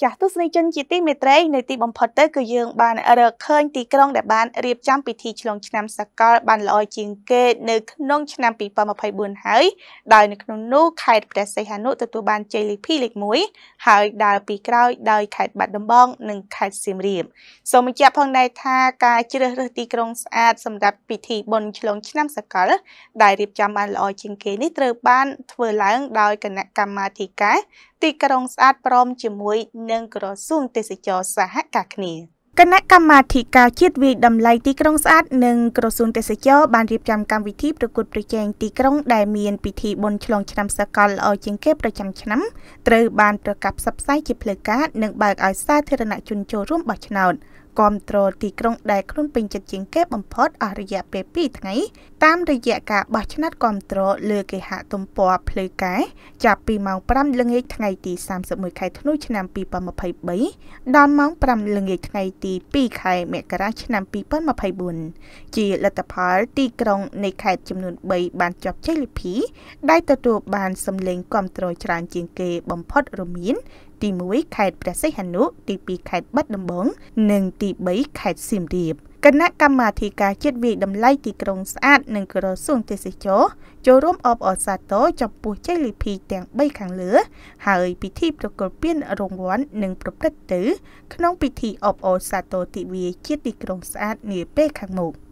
ចាស់ទស្សនិកជនជាទីមេត្រីនៅទីបំផុតទៅគឺយើងបានរកឃើញទីក្រុងដែលបានរៀបចំពិធីឆ្លងឆ្នាំសកលបានល្អជាងគេនៅក្នុងឆ្នាំ2024ហើយដោយនៅក្នុងនោះខេត្តព្រះសីហនុទទួលបានជ័យលេខ2លេខ1ហើយដើរពីក្រោយដោយខេត្តបាត់ដំបងនិងខេត្តសៀមរាបសូមបញ្ជាក់ផងដែរថាការជ្រើសរើសទីក្រុងស្អាតសម្រាប់ពិធីបុណ្យឆ្លងឆ្នាំសកលដែលរៀបចំបានល្អជាងគេនេះត្រូវបានធ្វើឡើងដោយគណៈកម្មាធិការទីក្រុងស្អាតព្រមជាមួយនឹងក្រសួងទេសចរសហការគ្នាគណៈកម្មាធិការជាតិវិយតម្លៃទីក្រុងស្អាតនិងក្រសួងទេសចរបានរៀបចំកម្មវិធីប្រកួតប្រជែងទីក្រុងដែលមានពិធីបុណ្យឆ្លងឆ្នាំសកលល្អជាងគេប្រចាំឆ្នាំត្រូវបានប្រកាសផ្សព្វផ្សាយជាផ្លូវការនិងបើកឲ្យសាធារណជនចូលរួមបោះឆ្នោតគ្រប់គ្រងទីក្រុងដែលខ្លួនពេញចិត្តជាងគេបំផុតអស់រយៈពេល2ថ្ងៃតាមរយៈការបោះឆ្នោតគ្រប់គ្រងលើគេហទំព័រភ្លឺកែចាប់ពីម៉ោង5ល្ងាចថ្ងៃទី31ខែធ្នូឆ្នាំ2023ដល់ម៉ោង5ល្ងាចថ្ងៃទី2ខែមករាឆ្នាំ2024ជាលទ្ធផលទីក្រុងនៃខេត្តចំនួន3បានជាប់ជ័យលាភីដែលទទួលបានសម្លេងគ្រប់គ្រងច្រើនជាងគេបំផុតរមៀនទី1ខេត្តព្រះសីហនុទី2ខេត្តបាត់ដំបងនិងទី3ខេត្តសៀមរាបគណៈកម្មាធិការជាតិវិយតម្លៃទីក្រុងស្អាតនិងក្រសួងទេសចរចូលរួមអបអរសាទរចំពោះជ័យលីភីទាំង3ខាងលើ ហើយពិធីប្រគល់ពានរង្វាន់និងប្រព្រឹត្តទៅក្នុងពិធីអបអរសាទរទិវាជាតិទីក្រុងស្អាតនាពេលខាងមុខ។